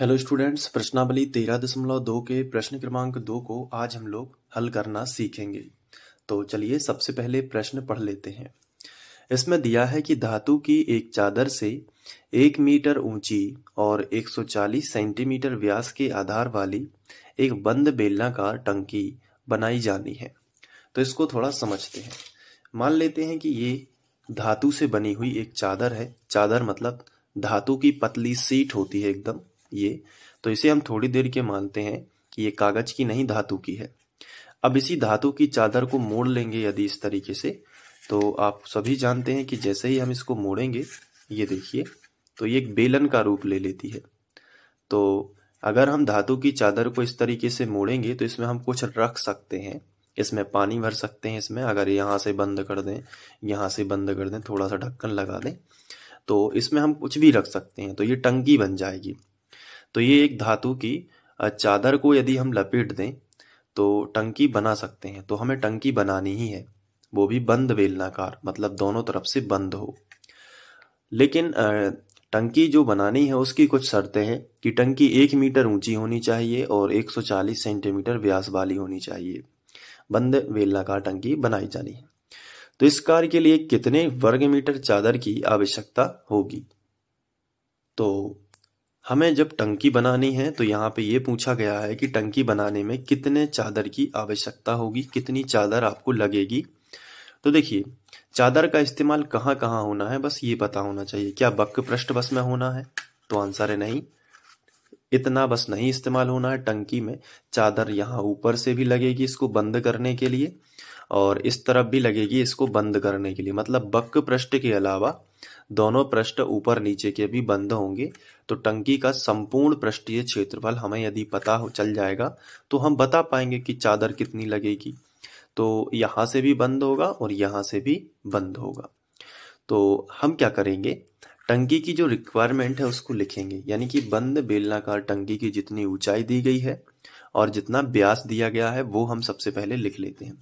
hello students प्रश्नावली तेरह दशमलव दो के प्रश्न क्रमांक दो को आज हम लोग हल करना सीखेंगे तो चलिए सबसे पहले प्रश्न पढ़ लेते हैं इसमें दिया है कि धातु की एक चादर से एक मीटर ऊंची और 140 सेंटीमीटर व्यास के आधार वाली एक बंद बेलनाकार टंकी बनाई जानी है तो इसको थोड़ा समझते हैं मान लेते हैं कि ये धातु से बनी हुई एक चादर है चादर मतलब धातु की पतली सीट होती है एकदम ये तो इसे हम थोड़ी देर के मानते हैं कि ये कागज की नहीं धातु की है अब इसी धातु की चादर को मोड़ लेंगे यदि इस तरीके से तो आप सभी जानते हैं कि जैसे ही हम इसको मोड़ेंगे ये देखिए तो ये एक बेलन का रूप ले लेती है तो अगर हम धातु की चादर को इस तरीके से मोड़ेंगे तो इसमें हम कुछ रख सकते हैं इसमें पानी भर सकते हैं इसमें अगर यहाँ से बंद कर दें यहाँ से बंद कर दें थोड़ा सा ढक्कन लगा दें तो इसमें हम कुछ भी रख सकते हैं तो ये टंकी बन जाएगी तो ये एक धातु की चादर को यदि हम लपेट दें तो टंकी बना सकते हैं तो हमें टंकी बनानी ही है वो भी बंद बेलनाकार मतलब दोनों तरफ से बंद हो लेकिन टंकी जो बनानी है उसकी कुछ शर्तें हैं कि टंकी एक मीटर ऊंची होनी चाहिए और 140 सेंटीमीटर व्यास वाली होनी चाहिए बंद बेलनाकार टंकी बनाई जानी है तो इस कार्य के लिए कितने वर्ग मीटर चादर की आवश्यकता होगी तो हमें जब टंकी बनानी है तो यहाँ पे ये पूछा गया है कि टंकी बनाने में कितने चादर की आवश्यकता होगी कितनी चादर आपको लगेगी तो देखिए चादर का इस्तेमाल कहाँ कहाँ होना है बस ये पता होना चाहिए क्या बक पृष्ठ बस में होना है तो आंसर है नहीं इतना बस नहीं इस्तेमाल होना है टंकी में चादर यहाँ ऊपर से भी लगेगी इसको बंद करने के लिए और इस तरफ भी लगेगी इसको बंद करने के लिए मतलब बक पृष्ठ के अलावा दोनों पृष्ठ ऊपर-नीचे के भी बंद होंगे तो टंकी का संपूर्ण पृष्ठीय क्षेत्रफल हमें यदि पता चल जाएगा तो हम बता पाएंगे कि चादर कितनी लगेगी तो यहाँ से भी बंद होगा और यहाँ से भी बंद होगा तो हम क्या करेंगे टंकी की जो रिक्वायरमेंट है उसको लिखेंगे यानी कि बंद बेलनाकार टंकी की जितनी ऊंचाई दी गई है और जितना ब्यास दिया गया है वो हम सबसे पहले लिख लेते हैं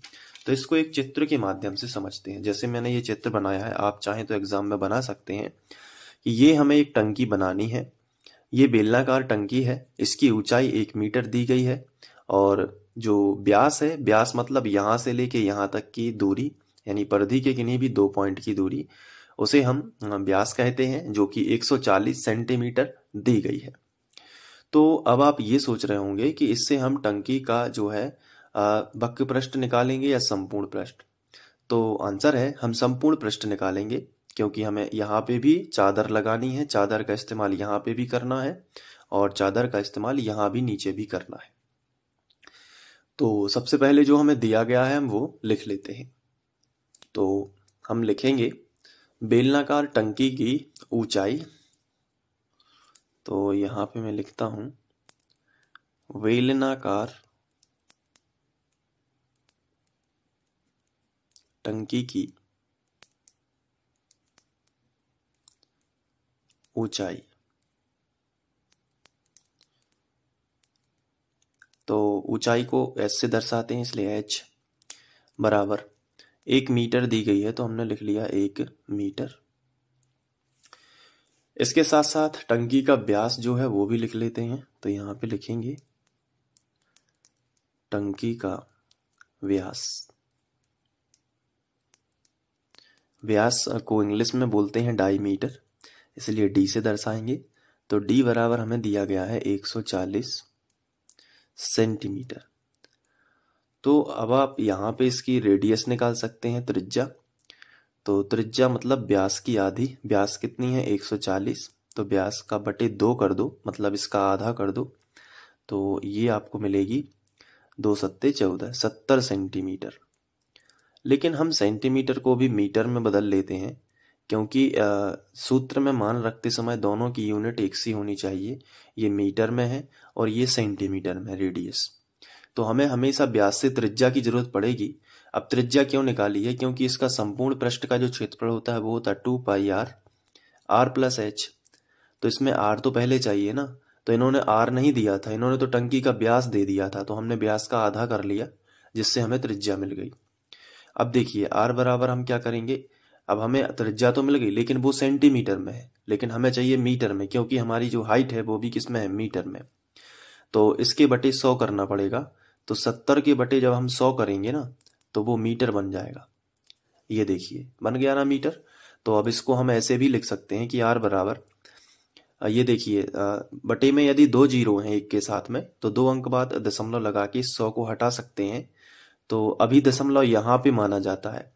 तो इसको एक चित्र के माध्यम से समझते हैं जैसे मैंने ये चित्र बनाया है आप चाहें तो एग्जाम में बना सकते हैं कि ये हमें एक टंकी बनानी है ये बेलनाकार टंकी है इसकी ऊंचाई एक मीटर दी गई है और जो ब्यास है ब्यास मतलब यहाँ से लेके यहाँ तक की दूरी यानी परधि के किन्हीं भी दो पॉइंट की दूरी उसे हम ब्यास कहते हैं जो कि 140 सेंटीमीटर दी गई है तो अब आप ये सोच रहे होंगे कि इससे हम टंकी का जो है वक्य पृष्ठ निकालेंगे या संपूर्ण पृष्ठ तो आंसर है हम संपूर्ण पृष्ठ निकालेंगे क्योंकि हमें यहाँ पे भी चादर लगानी है चादर का इस्तेमाल यहाँ पे भी करना है और चादर का इस्तेमाल यहाँ भी नीचे भी करना है तो सबसे पहले जो हमें दिया गया है हम वो लिख लेते हैं तो हम लिखेंगे बेलनाकार टंकी की ऊंचाई तो यहाँ पे मैं लिखता हूं वेलनाकार टंकी की ऊंचाई तो ऊंचाई को एच से दर्शाते हैं इसलिए एच बराबर एक मीटर दी गई है तो हमने लिख लिया एक मीटर इसके साथ साथ टंकी का व्यास जो है वो भी लिख लेते हैं तो यहां पे लिखेंगे टंकी का व्यास व्यास को इंग्लिश में बोलते हैं डाईमीटर इसलिए डी से दर्शाएंगे तो डी बराबर हमें दिया गया है 140 सेंटीमीटर तो अब आप यहाँ पे इसकी रेडियस निकाल सकते हैं त्रिज्या तो त्रिज्या मतलब व्यास की आधी व्यास कितनी है 140 तो व्यास का बटे दो कर दो मतलब इसका आधा कर दो तो ये आपको मिलेगी दो सत्ते चौदह सत्तर सेंटीमीटर लेकिन हम सेंटीमीटर को भी मीटर में बदल लेते हैं क्योंकि आ, सूत्र में मान रखते समय दोनों की यूनिट एक सी होनी चाहिए ये मीटर में है और ये सेंटीमीटर में रेडियस तो हमें हमेशा ब्यास से त्रिज्या की जरूरत पड़ेगी अब त्रिज्या क्यों निकाली है क्योंकि इसका संपूर्ण पृष्ठ का जो क्षेत्रफल होता है वो होता है two pi R R plus H तो इसमें आर तो पहले चाहिए ना तो इन्होंने आर नहीं दिया था इन्होंने तो टंकी का ब्यास दे दिया था तो हमने ब्यास का आधा कर लिया जिससे हमें त्रिज्या मिल गई अब देखिए आर बराबर हम क्या करेंगे अब हमें त्रिज्या तो मिल गई लेकिन वो सेंटीमीटर में है लेकिन हमें चाहिए मीटर में क्योंकि हमारी जो हाइट है वो भी किस में है मीटर में तो इसके बटे सौ करना पड़ेगा तो सत्तर के बटे जब हम सौ करेंगे ना तो वो मीटर बन जाएगा ये देखिए बन गया ना मीटर तो अब इसको हम ऐसे भी लिख सकते हैं कि आर बराबर ये देखिए बटे में यदि दो जीरो हैं एक के साथ में तो दो अंक बाद दशमलव लगा के सौ को हटा सकते हैं तो अभी दशमलव यहाँ पे माना जाता है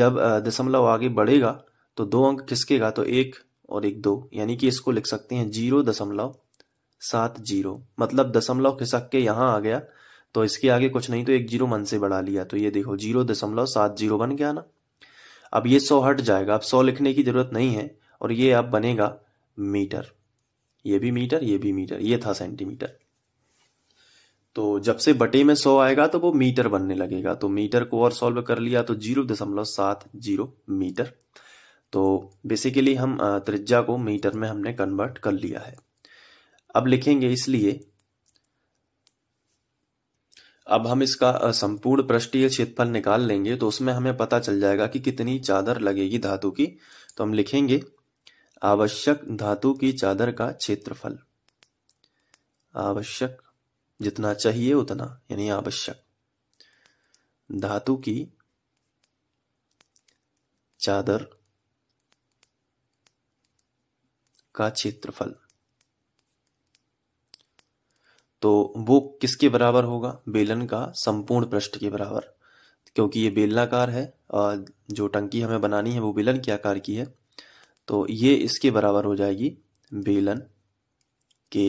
जब दशमलव आगे बढ़ेगा तो दो अंक खिसकेगा तो एक और एक दो यानी कि इसको लिख सकते हैं जीरो दशमलव सात जीरो मतलब दशमलव खिसक के यहाँ आ गया तो इसके आगे कुछ नहीं तो एक जीरो मन से बढ़ा लिया तो ये देखो जीरो दशमलव सात जीरो बन गया ना अब ये सौ हट जाएगा अब सौ लिखने की जरूरत नहीं है और ये अब बनेगा मीटर ये भी मीटर ये भी मीटर ये था सेंटीमीटर तो जब से बटे में सौ आएगा तो वो मीटर बनने लगेगा तो मीटर को और सॉल्व कर लिया तो जीरो दशमलव सात जीरो मीटर तो बेसिकली हम त्रिज्या को मीटर में हमने कन्वर्ट कर लिया है अब लिखेंगे इसलिए अब हम इसका संपूर्ण पृष्ठीय क्षेत्रफल निकाल लेंगे तो उसमें हमें पता चल जाएगा कि कितनी चादर लगेगी धातु की तो हम लिखेंगे आवश्यक धातु की चादर का क्षेत्रफल आवश्यक जितना चाहिए उतना यानी आवश्यक धातु की चादर का क्षेत्रफल तो वो किसके बराबर होगा बेलन का संपूर्ण पृष्ठ के बराबर क्योंकि ये बेलनाकार है और जो टंकी हमें बनानी है वो बेलन के आकार की है तो ये इसके बराबर हो जाएगी बेलन के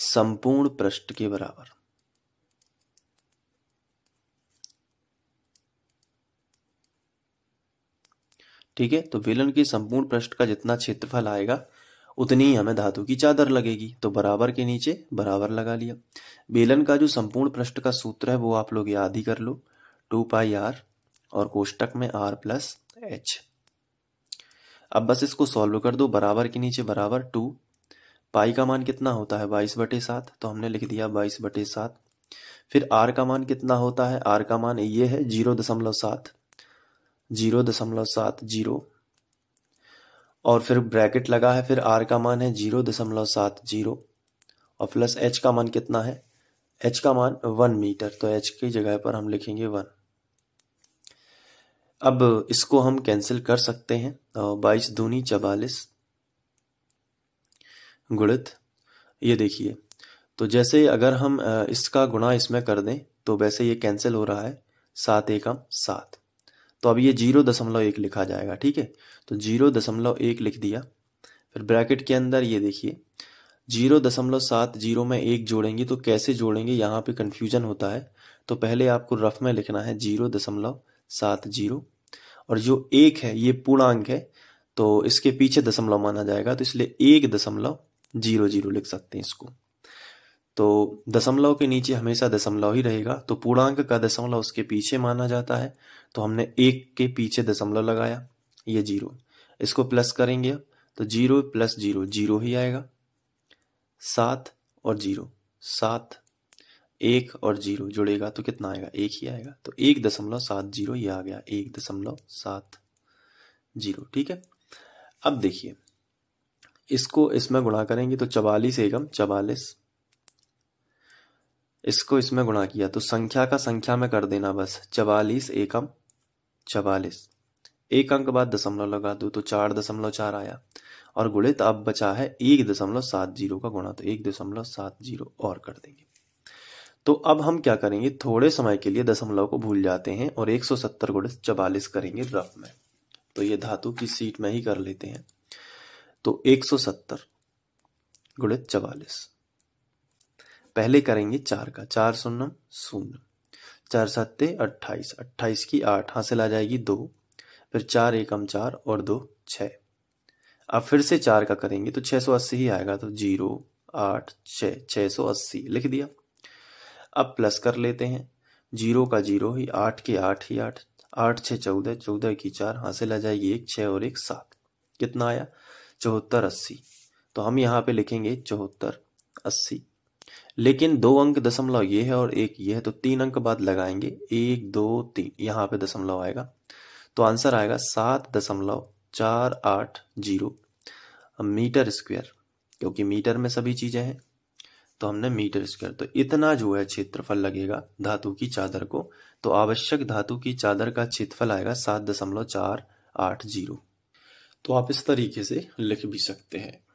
संपूर्ण पृष्ठ के बराबर ठीक है तो बेलन के संपूर्ण पृष्ठ का जितना क्षेत्रफल आएगा उतनी ही हमें धातु की चादर लगेगी तो बराबर के नीचे बराबर लगा लिया बेलन का जो संपूर्ण पृष्ठ का सूत्र है वो आप लोग याद ही कर लो टू पाई आर और कोष्टक में आर प्लस एच अब बस इसको सॉल्व कर दो बराबर के नीचे बराबर टू पाई का मान कितना होता है बाईस बटे सात तो हमने लिख दिया बाईस बटे सात फिर आर का मान कितना होता है आर का मान ये है जीरो दशमलव सात जीरो दशमलव सात जीरो और फिर ब्रैकेट लगा है फिर आर का मान है जीरो दशमलव सात जीरो और प्लस एच का मान कितना है एच का मान वन मीटर तो एच की जगह पर हम लिखेंगे वन अब इसको हम कैंसिल कर सकते हैं बाईस दूनी चवालीस गुणित ये देखिए तो जैसे अगर हम इसका गुणा इसमें कर दें तो वैसे ये कैंसिल हो रहा है सात एकम सात तो अब ये जीरो दशमलव एक लिखा जाएगा ठीक है तो जीरो दशमलव एक लिख दिया फिर ब्रैकेट के अंदर ये देखिए जीरो दशमलव सात जीरो में एक जोड़ेंगे तो कैसे जोड़ेंगे यहाँ पे कन्फ्यूजन होता है तो पहले आपको रफ में लिखना है जीरो दशमलव सात जीरो और जो एक है ये पूर्णांक है तो इसके पीछे दशमलव माना जाएगा तो इसलिए एक दशमलव जीरो जीरो लिख सकते हैं इसको तो दशमलव के नीचे हमेशा दशमलव ही रहेगा तो पूर्णांक का दशमलव उसके पीछे माना जाता है तो हमने एक के पीछे दशमलव लगाया ये जीरो इसको प्लस करेंगे अब तो जीरो प्लस जीरो जीरो ही आएगा सात और जीरो सात एक और जीरो जुड़ेगा तो कितना आएगा एक ही आएगा तो एक दशमलव सात जीरो ये आ गया एक दशमलव सात जीरो ठीक है अब देखिए इसको इसमें गुणा करेंगे तो चवालीस एकम चवालीस इसको इसमें गुणा किया तो संख्या का संख्या में कर देना बस चवालीस एकम चवालीस एक अंक बाद दशमलव लगा दो तो चार दशमलव चार आया और गुणित अब बचा है एक दशमलव सात जीरो का गुणा तो एक दशमलव सात जीरो और कर देंगे तो अब हम क्या करेंगे थोड़े समय के लिए दशमलव को भूल जाते हैं और एक सौ सत्तर गुणित चवालीस करेंगे रफ में तो ये धातु की सीट में ही कर लेते हैं तो 170 सौ सत्तर गुणित चवालीस पहले करेंगे चार का चार शून्य शून्य चार सत्ते अट्ठाईस अट्ठाईस की आठ हासिल आ जाएगी दो फिर चार एकम चार और दो छ अब फिर से चार का करेंगे तो छः सौ अस्सी ही आएगा तो जीरो आठ छ छः सौ अस्सी लिख दिया अब प्लस कर लेते हैं जीरो का जीरो ही आठ के आठ ही आठ आठ छः चौदह चौदह की चार हासिल आ जाएगी एक छः और एक सात कितना आया चौहत्तर अस्सी तो हम यहाँ पे लिखेंगे चौहत्तर अस्सी लेकिन दो अंक दशमलव ये है और एक ये है तो तीन अंक बाद लगाएंगे एक दो तीन यहाँ पे दशमलव आएगा तो आंसर आएगा सात दशमलव चार आठ जीरो मीटर स्क्वायर क्योंकि मीटर में सभी चीजें हैं तो हमने मीटर स्क्वायर तो इतना जो है क्षेत्रफल लगेगा धातु की चादर को तो आवश्यक धातु की चादर का क्षेत्रफल आएगा सात दशमलव चार आठ जीरो तो आप इस तरीके से लिख भी सकते हैं